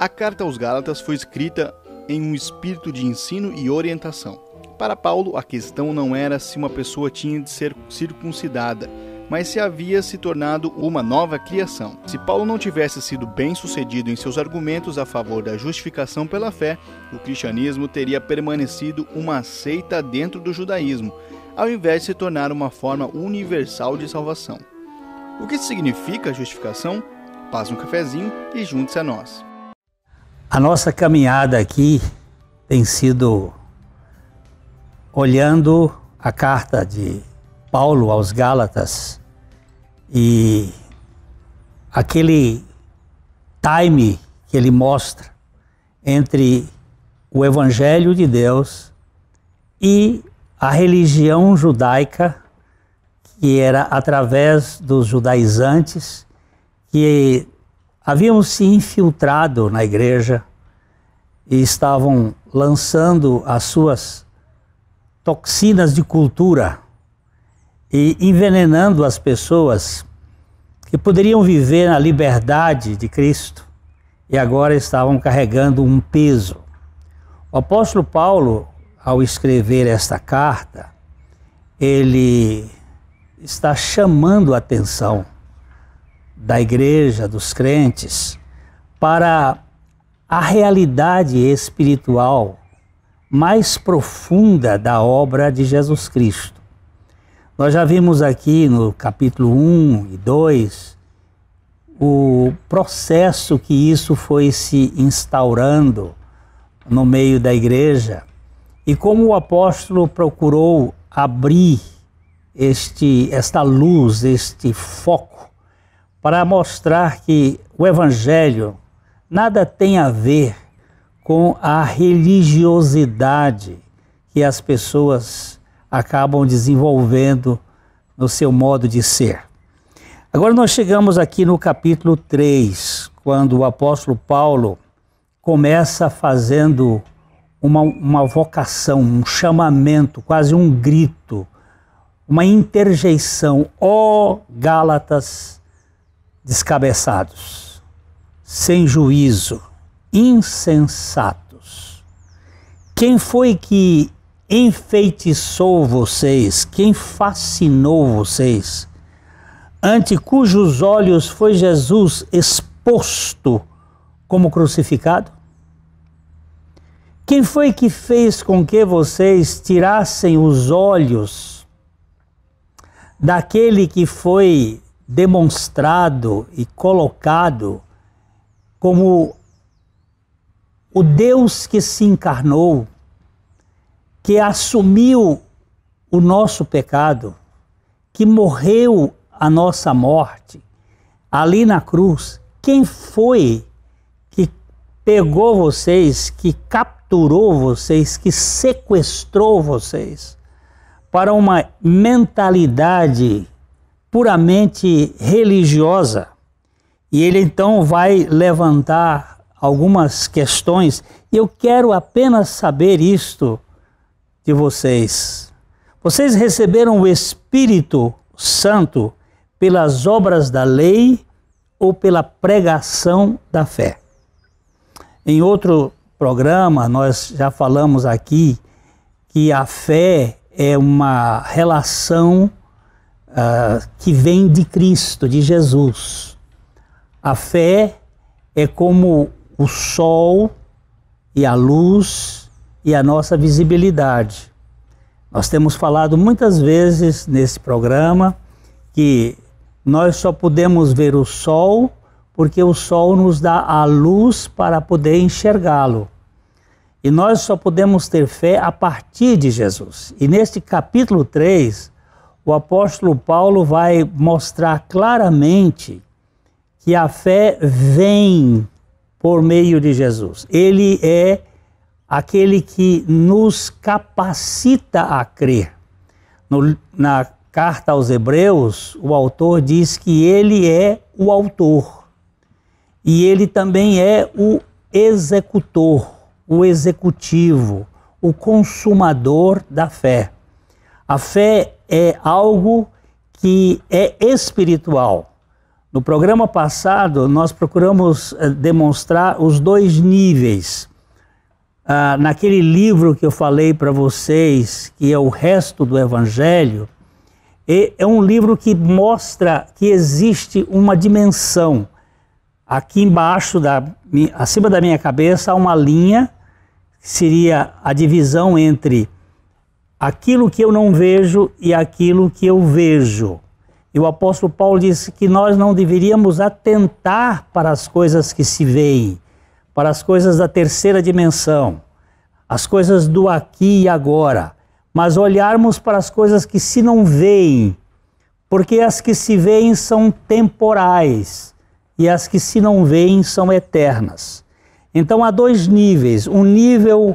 A carta aos Gálatas foi escrita em um espírito de ensino e orientação. Para Paulo, a questão não era se uma pessoa tinha de ser circuncidada, mas se havia se tornado uma nova criação. Se Paulo não tivesse sido bem sucedido em seus argumentos a favor da justificação pela fé, o cristianismo teria permanecido uma seita dentro do judaísmo, ao invés de se tornar uma forma universal de salvação. O que significa justificação? Paz um cafezinho e junte-se a nós. A nossa caminhada aqui tem sido olhando a carta de Paulo aos Gálatas, e aquele time que ele mostra entre o Evangelho de Deus e a religião judaica, que era através dos judaizantes que haviam se infiltrado na igreja e estavam lançando as suas toxinas de cultura e envenenando as pessoas que poderiam viver na liberdade de Cristo e agora estavam carregando um peso. O apóstolo Paulo, ao escrever esta carta, ele está chamando a atenção da igreja, dos crentes, para a realidade espiritual mais profunda da obra de Jesus Cristo. Nós já vimos aqui no capítulo 1 e 2 o processo que isso foi se instaurando no meio da igreja e como o apóstolo procurou abrir este esta luz, este foco para mostrar que o evangelho nada tem a ver com a religiosidade que as pessoas acabam desenvolvendo no seu modo de ser. Agora nós chegamos aqui no capítulo 3, quando o apóstolo Paulo começa fazendo uma, uma vocação, um chamamento, quase um grito, uma interjeição, ó oh, Gálatas descabeçados, sem juízo, insensatos. Quem foi que enfeitiçou vocês, quem fascinou vocês, ante cujos olhos foi Jesus exposto como crucificado? Quem foi que fez com que vocês tirassem os olhos daquele que foi demonstrado e colocado como o Deus que se encarnou? que assumiu o nosso pecado, que morreu a nossa morte ali na cruz, quem foi que pegou vocês, que capturou vocês, que sequestrou vocês para uma mentalidade puramente religiosa? E ele então vai levantar algumas questões. Eu quero apenas saber isto de vocês. Vocês receberam o Espírito Santo pelas obras da lei ou pela pregação da fé. Em outro programa, nós já falamos aqui que a fé é uma relação uh, que vem de Cristo, de Jesus. A fé é como o sol e a luz e a nossa visibilidade. Nós temos falado muitas vezes nesse programa que nós só podemos ver o sol porque o sol nos dá a luz para poder enxergá-lo. E nós só podemos ter fé a partir de Jesus. E neste capítulo 3, o apóstolo Paulo vai mostrar claramente que a fé vem por meio de Jesus. Ele é aquele que nos capacita a crer. No, na carta aos Hebreus, o autor diz que ele é o autor e ele também é o executor, o executivo, o consumador da fé. A fé é algo que é espiritual. No programa passado, nós procuramos eh, demonstrar os dois níveis ah, naquele livro que eu falei para vocês, que é o resto do Evangelho, é um livro que mostra que existe uma dimensão. Aqui embaixo, da, acima da minha cabeça, há uma linha que seria a divisão entre aquilo que eu não vejo e aquilo que eu vejo. E o apóstolo Paulo disse que nós não deveríamos atentar para as coisas que se veem, para as coisas da terceira dimensão, as coisas do aqui e agora, mas olharmos para as coisas que se não veem, porque as que se veem são temporais e as que se não veem são eternas. Então há dois níveis: um nível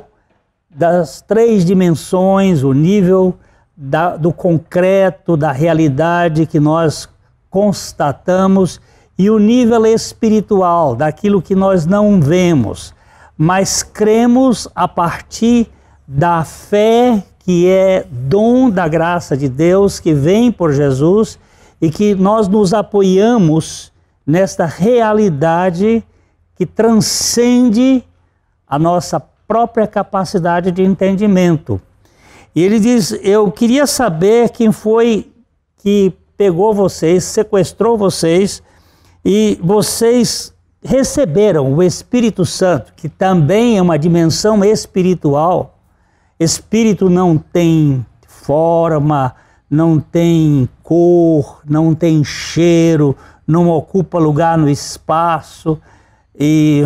das três dimensões, o nível da, do concreto, da realidade que nós constatamos e o nível espiritual, daquilo que nós não vemos, mas cremos a partir da fé que é dom da graça de Deus, que vem por Jesus e que nós nos apoiamos nesta realidade que transcende a nossa própria capacidade de entendimento. E ele diz: Eu queria saber quem foi que pegou vocês, sequestrou vocês e vocês receberam o Espírito Santo, que também é uma dimensão espiritual. Espírito não tem forma, não tem cor, não tem cheiro, não ocupa lugar no espaço e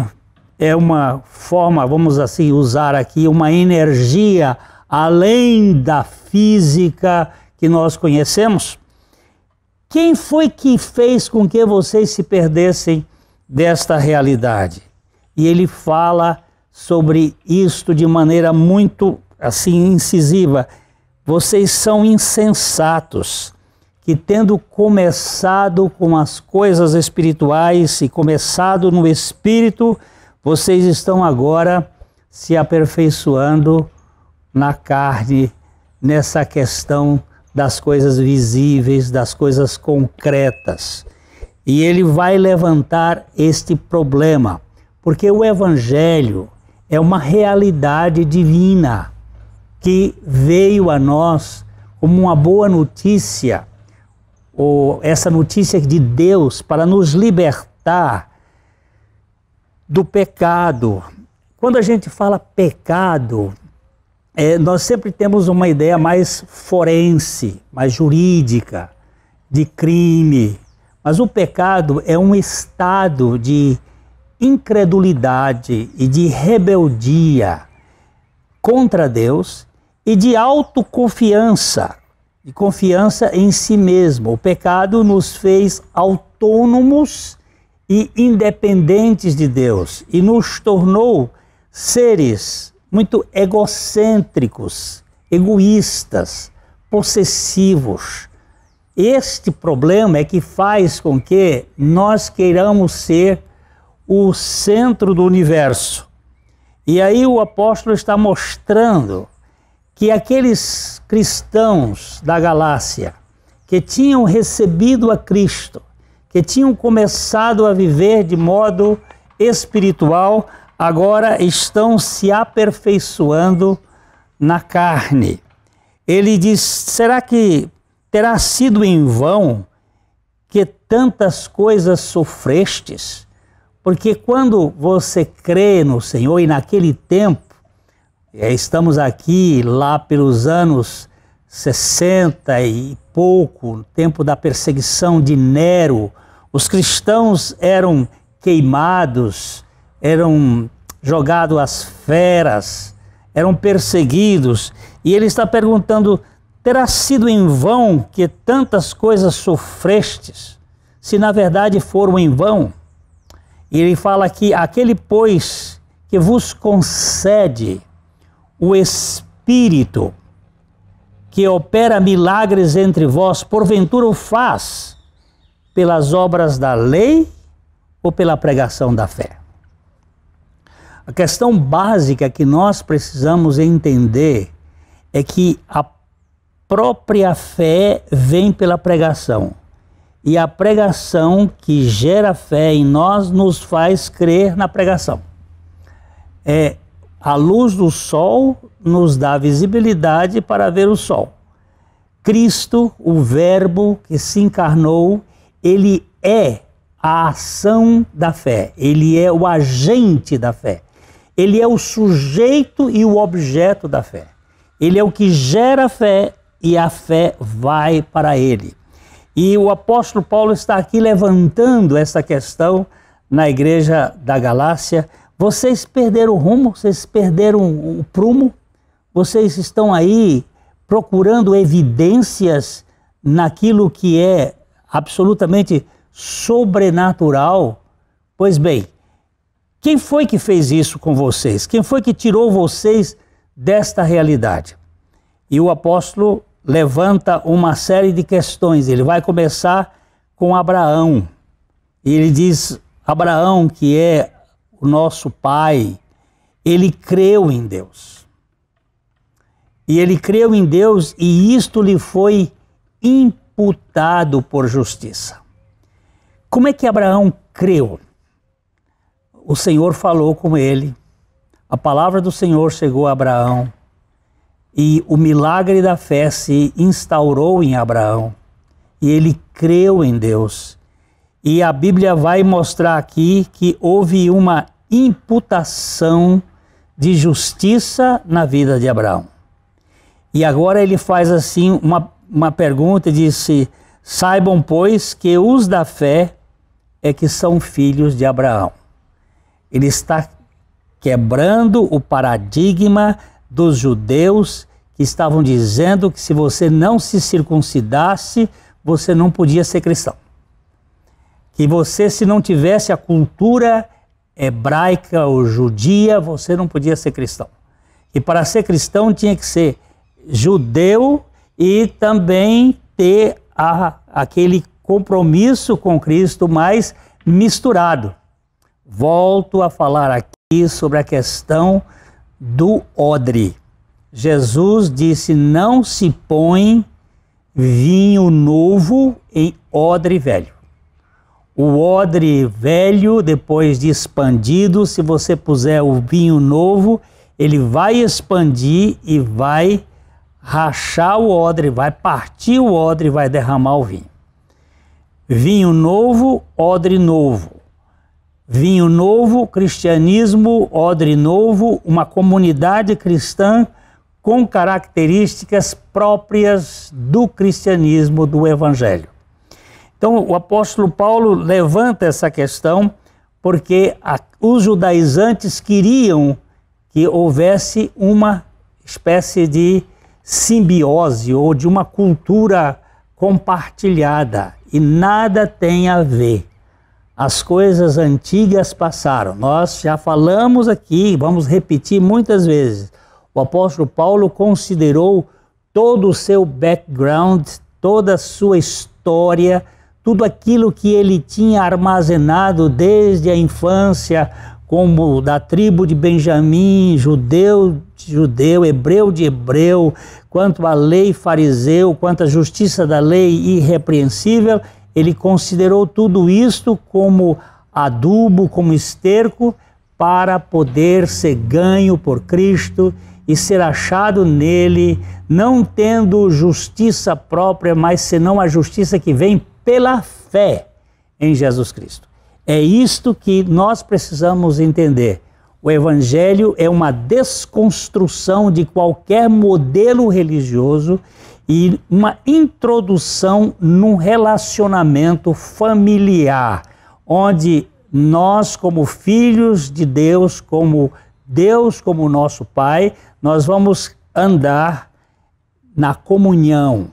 é uma forma, vamos assim usar aqui, uma energia além da física que nós conhecemos. Quem foi que fez com que vocês se perdessem desta realidade? E ele fala sobre isto de maneira muito assim incisiva. Vocês são insensatos, que tendo começado com as coisas espirituais e começado no espírito, vocês estão agora se aperfeiçoando na carne, nessa questão das coisas visíveis, das coisas concretas. E ele vai levantar este problema, porque o Evangelho é uma realidade divina que veio a nós como uma boa notícia, ou essa notícia de Deus para nos libertar do pecado. Quando a gente fala pecado, é, nós sempre temos uma ideia mais forense, mais jurídica, de crime. Mas o pecado é um estado de incredulidade e de rebeldia contra Deus e de autoconfiança, de confiança em si mesmo. O pecado nos fez autônomos e independentes de Deus e nos tornou seres muito egocêntricos, egoístas, possessivos. Este problema é que faz com que nós queiramos ser o centro do universo. E aí o apóstolo está mostrando que aqueles cristãos da galáxia que tinham recebido a Cristo, que tinham começado a viver de modo espiritual, agora estão se aperfeiçoando na carne. Ele diz: será que terá sido em vão que tantas coisas sofrestes? Porque quando você crê no Senhor e naquele tempo, eh, estamos aqui lá pelos anos 60 e pouco, tempo da perseguição de Nero, os cristãos eram queimados, eram jogados às feras, eram perseguidos, e ele está perguntando: terá sido em vão que tantas coisas sofrestes, se na verdade foram em vão? E ele fala que aquele, pois, que vos concede o Espírito, que opera milagres entre vós, porventura o faz pelas obras da lei ou pela pregação da fé? A questão básica que nós precisamos entender é que a própria fé vem pela pregação. E a pregação que gera fé em nós nos faz crer na pregação. É, a luz do sol nos dá visibilidade para ver o sol. Cristo, o Verbo que se encarnou, ele é a ação da fé, ele é o agente da fé. Ele é o sujeito e o objeto da fé. Ele é o que gera a fé e a fé vai para ele. E o apóstolo Paulo está aqui levantando essa questão na igreja da Galácia. Vocês perderam o rumo, vocês perderam o prumo, vocês estão aí procurando evidências naquilo que é absolutamente sobrenatural. Pois bem, quem foi que fez isso com vocês? Quem foi que tirou vocês desta realidade? E o apóstolo levanta uma série de questões. Ele vai começar com Abraão. E ele diz: Abraão, que é o nosso pai, ele creu em Deus. E ele creu em Deus e isto lhe foi imputado por justiça. Como é que Abraão creu? o Senhor falou com ele, a palavra do Senhor chegou a Abraão e o milagre da fé se instaurou em Abraão e ele creu em Deus. E a Bíblia vai mostrar aqui que houve uma imputação de justiça na vida de Abraão. E agora ele faz assim uma, uma pergunta e disse: assim, Saibam, pois, que os da fé é que são filhos de Abraão. Ele está quebrando o paradigma dos judeus que estavam dizendo que se você não se circuncidasse, você não podia ser cristão. Que você, se não tivesse a cultura hebraica ou judia, você não podia ser cristão. E para ser cristão tinha que ser judeu e também ter a, aquele compromisso com Cristo mais misturado. Volto a falar aqui sobre a questão do odre. Jesus disse: Não se põe vinho novo em odre velho. O odre velho, depois de expandido, se você puser o vinho novo, ele vai expandir e vai rachar o odre, vai partir o odre, vai derramar o vinho. Vinho novo, odre novo vinho novo, cristianismo, odre novo, uma comunidade cristã com características próprias do cristianismo, do evangelho. Então, o apóstolo Paulo levanta essa questão porque a, os judaizantes queriam que houvesse uma espécie de simbiose ou de uma cultura compartilhada e nada tem a ver as coisas antigas passaram. Nós já falamos aqui, vamos repetir muitas vezes. O apóstolo Paulo considerou todo o seu background, toda a sua história, tudo aquilo que ele tinha armazenado desde a infância, como da tribo de Benjamim, judeu de judeu, hebreu de hebreu, quanto à lei fariseu, quanto à justiça da lei irrepreensível, ele considerou tudo isto como adubo, como esterco, para poder ser ganho por Cristo e ser achado nele, não tendo justiça própria, mas senão a justiça que vem pela fé em Jesus Cristo. É isto que nós precisamos entender. O Evangelho é uma desconstrução de qualquer modelo religioso e uma introdução num relacionamento familiar, onde nós, como filhos de Deus, como Deus, como nosso Pai, nós vamos andar na comunhão.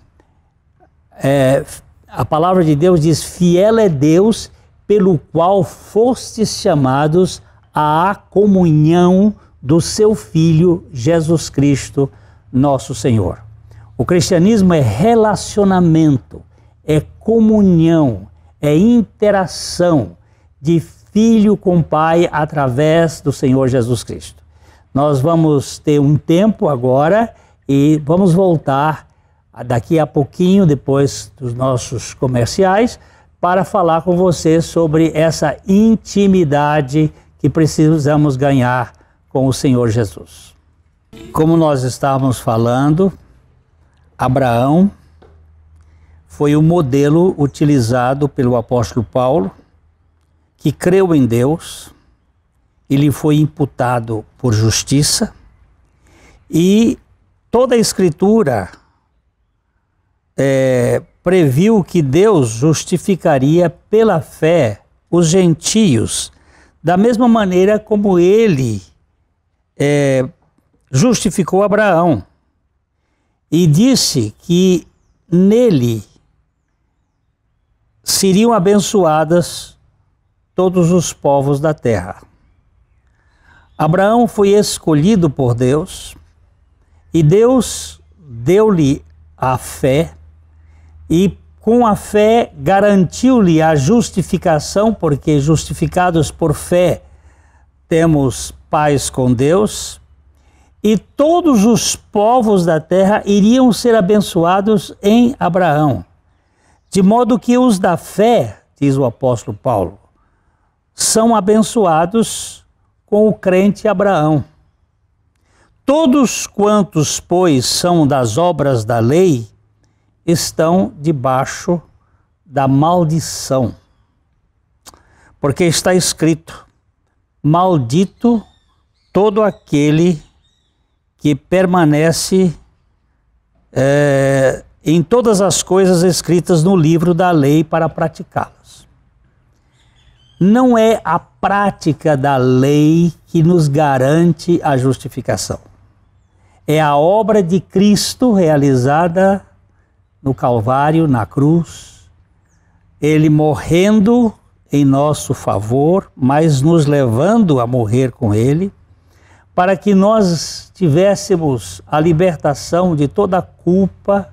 É, a palavra de Deus diz: Fiel é Deus, pelo qual fostes chamados à comunhão do seu Filho Jesus Cristo, nosso Senhor. O cristianismo é relacionamento, é comunhão, é interação de filho com pai através do Senhor Jesus Cristo. Nós vamos ter um tempo agora e vamos voltar daqui a pouquinho, depois dos nossos comerciais, para falar com você sobre essa intimidade que precisamos ganhar com o Senhor Jesus. Como nós estávamos falando, Abraão foi o modelo utilizado pelo apóstolo Paulo, que creu em Deus, ele foi imputado por justiça, e toda a Escritura é, previu que Deus justificaria pela fé os gentios, da mesma maneira como ele é, justificou Abraão e disse que nele seriam abençoadas todos os povos da terra. Abraão foi escolhido por Deus e Deus deu-lhe a fé e com a fé garantiu-lhe a justificação, porque justificados por fé temos paz com Deus e todos os povos da terra iriam ser abençoados em Abraão. De modo que os da fé, diz o apóstolo Paulo, são abençoados com o crente Abraão. Todos quantos, pois, são das obras da lei, estão debaixo da maldição. Porque está escrito: Maldito todo aquele que permanece é, em todas as coisas escritas no livro da lei para praticá-las. Não é a prática da lei que nos garante a justificação. É a obra de Cristo realizada no Calvário, na cruz, ele morrendo em nosso favor, mas nos levando a morrer com ele, para que nós tivéssemos a libertação de toda culpa,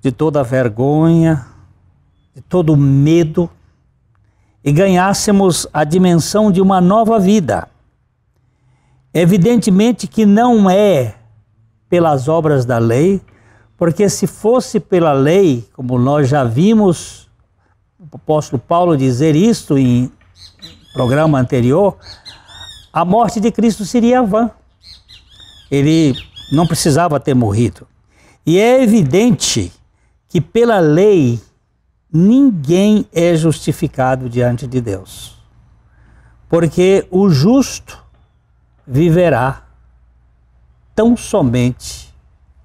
de toda vergonha, de todo medo e ganhássemos a dimensão de uma nova vida. Evidentemente que não é pelas obras da lei, porque se fosse pela lei, como nós já vimos o apóstolo Paulo dizer isto em programa anterior, a morte de Cristo seria vã ele não precisava ter morrido. E é evidente que pela lei ninguém é justificado diante de Deus. Porque o justo viverá tão somente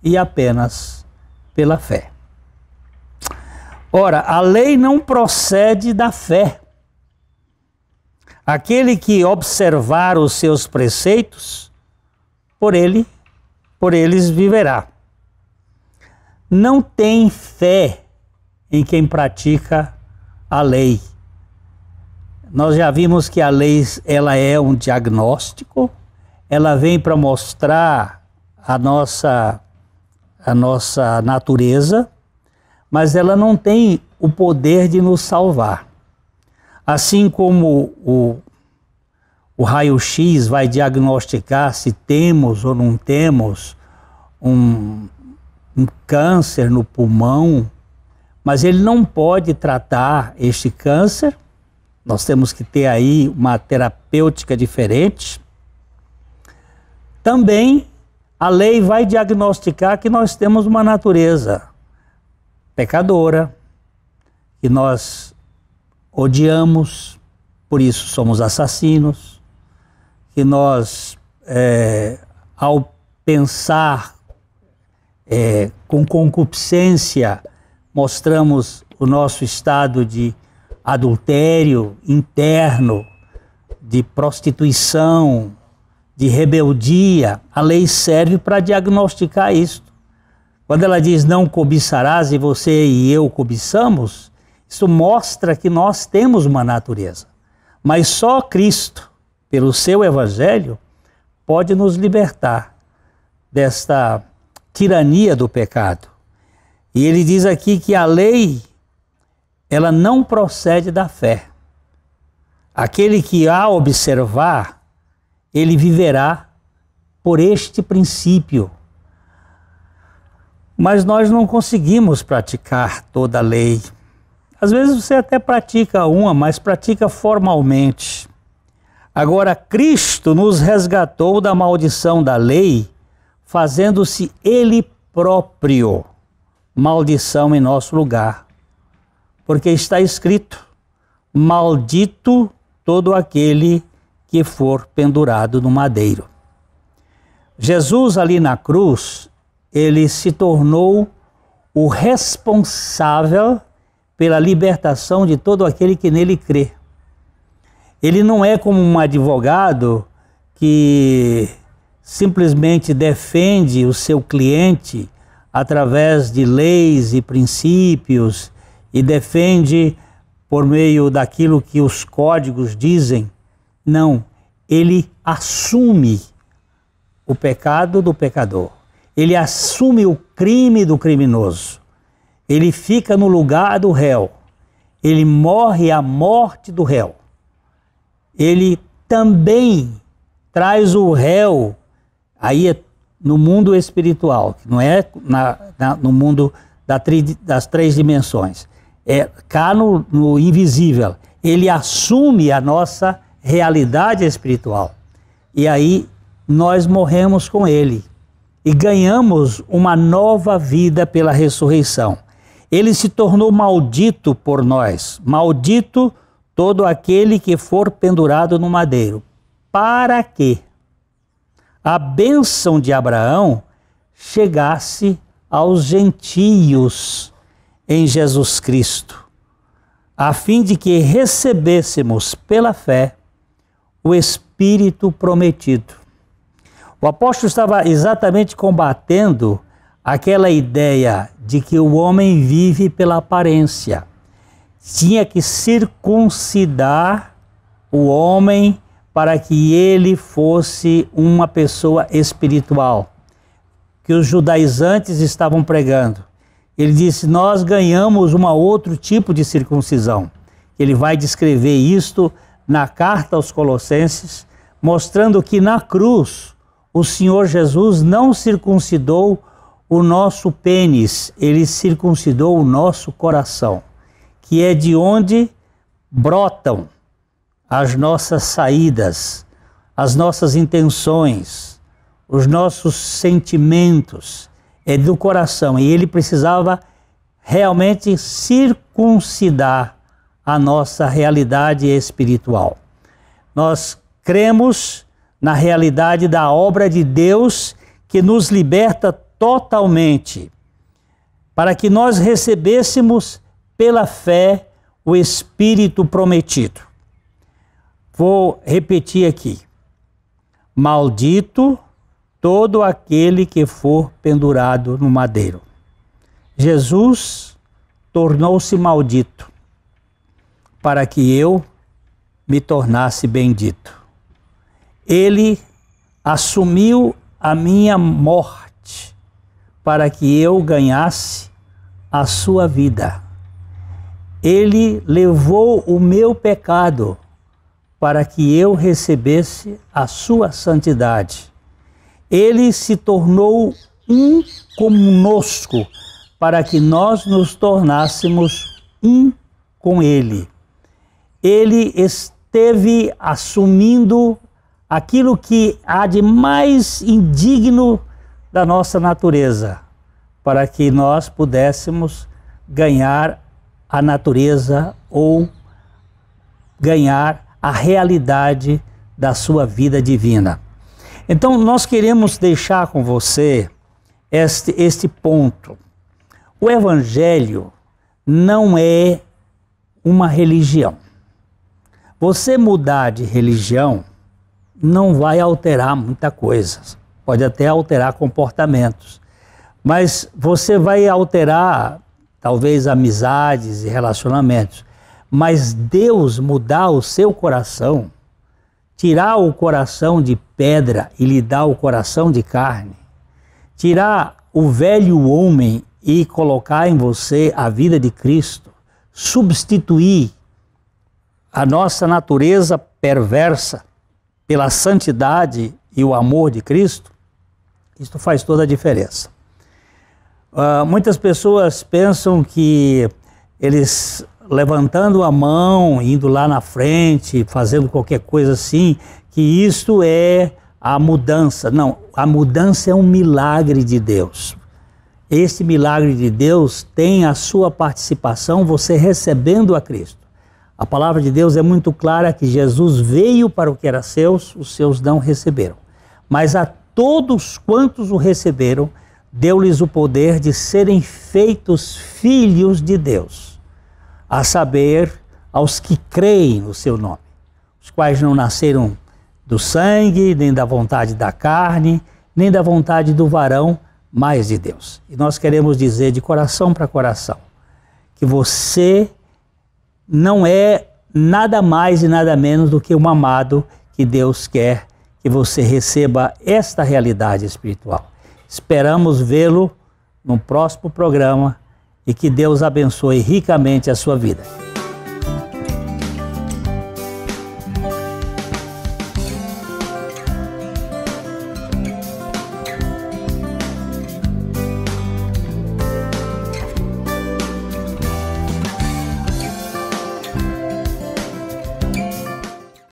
e apenas pela fé. Ora, a lei não procede da fé. Aquele que observar os seus preceitos por ele, por eles viverá. Não tem fé em quem pratica a lei. Nós já vimos que a lei ela é um diagnóstico, ela vem para mostrar a nossa a nossa natureza, mas ela não tem o poder de nos salvar. Assim como o o raio-x vai diagnosticar se temos ou não temos um, um câncer no pulmão, mas ele não pode tratar este câncer. Nós temos que ter aí uma terapêutica diferente. Também a lei vai diagnosticar que nós temos uma natureza pecadora, que nós odiamos, por isso somos assassinos, que nós, é, ao pensar é, com concupiscência, mostramos o nosso estado de adultério interno, de prostituição, de rebeldia. A lei serve para diagnosticar isso. Quando ela diz não cobiçarás e você e eu cobiçamos, isso mostra que nós temos uma natureza. Mas só Cristo pelo seu evangelho, pode nos libertar desta tirania do pecado. E ele diz aqui que a lei ela não procede da fé. Aquele que a observar, ele viverá por este princípio. Mas nós não conseguimos praticar toda a lei. Às vezes você até pratica uma, mas pratica formalmente. Agora, Cristo nos resgatou da maldição da lei, fazendo-se Ele próprio maldição em nosso lugar. Porque está escrito: Maldito todo aquele que for pendurado no madeiro. Jesus, ali na cruz, ele se tornou o responsável pela libertação de todo aquele que nele crê. Ele não é como um advogado que simplesmente defende o seu cliente através de leis e princípios e defende por meio daquilo que os códigos dizem. Não, ele assume o pecado do pecador. Ele assume o crime do criminoso. Ele fica no lugar do réu. Ele morre a morte do réu ele também traz o réu, aí é no mundo espiritual, não é na, na, no mundo da tri, das três dimensões, é cá no, no invisível. Ele assume a nossa realidade espiritual. E aí nós morremos com ele e ganhamos uma nova vida pela ressurreição. Ele se tornou maldito por nós, maldito todo aquele que for pendurado no madeiro, para que a bênção de Abraão chegasse aos gentios em Jesus Cristo, a fim de que recebêssemos pela fé o Espírito prometido. O apóstolo estava exatamente combatendo aquela ideia de que o homem vive pela aparência tinha que circuncidar o homem para que ele fosse uma pessoa espiritual, que os judaizantes estavam pregando. Ele disse: Nós ganhamos um outro tipo de circuncisão. Ele vai descrever isto na carta aos Colossenses, mostrando que na cruz o Senhor Jesus não circuncidou o nosso pênis, ele circuncidou o nosso coração que é de onde brotam as nossas saídas, as nossas intenções, os nossos sentimentos, é do coração. E ele precisava realmente circuncidar a nossa realidade espiritual. Nós cremos na realidade da obra de Deus que nos liberta totalmente, para que nós recebêssemos pela fé o Espírito prometido. Vou repetir aqui. Maldito todo aquele que for pendurado no madeiro. Jesus tornou-se maldito para que eu me tornasse bendito. Ele assumiu a minha morte para que eu ganhasse a sua vida. Ele levou o meu pecado para que eu recebesse a sua santidade. Ele se tornou um conosco para que nós nos tornássemos um com ele. Ele esteve assumindo aquilo que há de mais indigno da nossa natureza, para que nós pudéssemos ganhar a natureza ou ganhar a realidade da sua vida divina. Então, nós queremos deixar com você este, este ponto. O Evangelho não é uma religião. Você mudar de religião não vai alterar muita coisa. Pode até alterar comportamentos, mas você vai alterar talvez amizades e relacionamentos. Mas Deus mudar o seu coração, tirar o coração de pedra e lhe dar o coração de carne, tirar o velho homem e colocar em você a vida de Cristo, substituir a nossa natureza perversa pela santidade e o amor de Cristo, isso faz toda a diferença. Uh, muitas pessoas pensam que eles levantando a mão, indo lá na frente, fazendo qualquer coisa assim, que isto é a mudança. Não, a mudança é um milagre de Deus. Este milagre de Deus tem a sua participação você recebendo a Cristo. A palavra de Deus é muito clara que Jesus veio para o que era seus, os seus não receberam. Mas a todos quantos o receberam, deu-lhes o poder de serem feitos filhos de Deus, a saber, aos que creem no seu nome, os quais não nasceram do sangue, nem da vontade da carne, nem da vontade do varão, mas de Deus. E nós queremos dizer de coração para coração que você não é nada mais e nada menos do que um amado que Deus quer que você receba esta realidade espiritual. Esperamos vê-lo no próximo programa e que Deus abençoe ricamente a sua vida.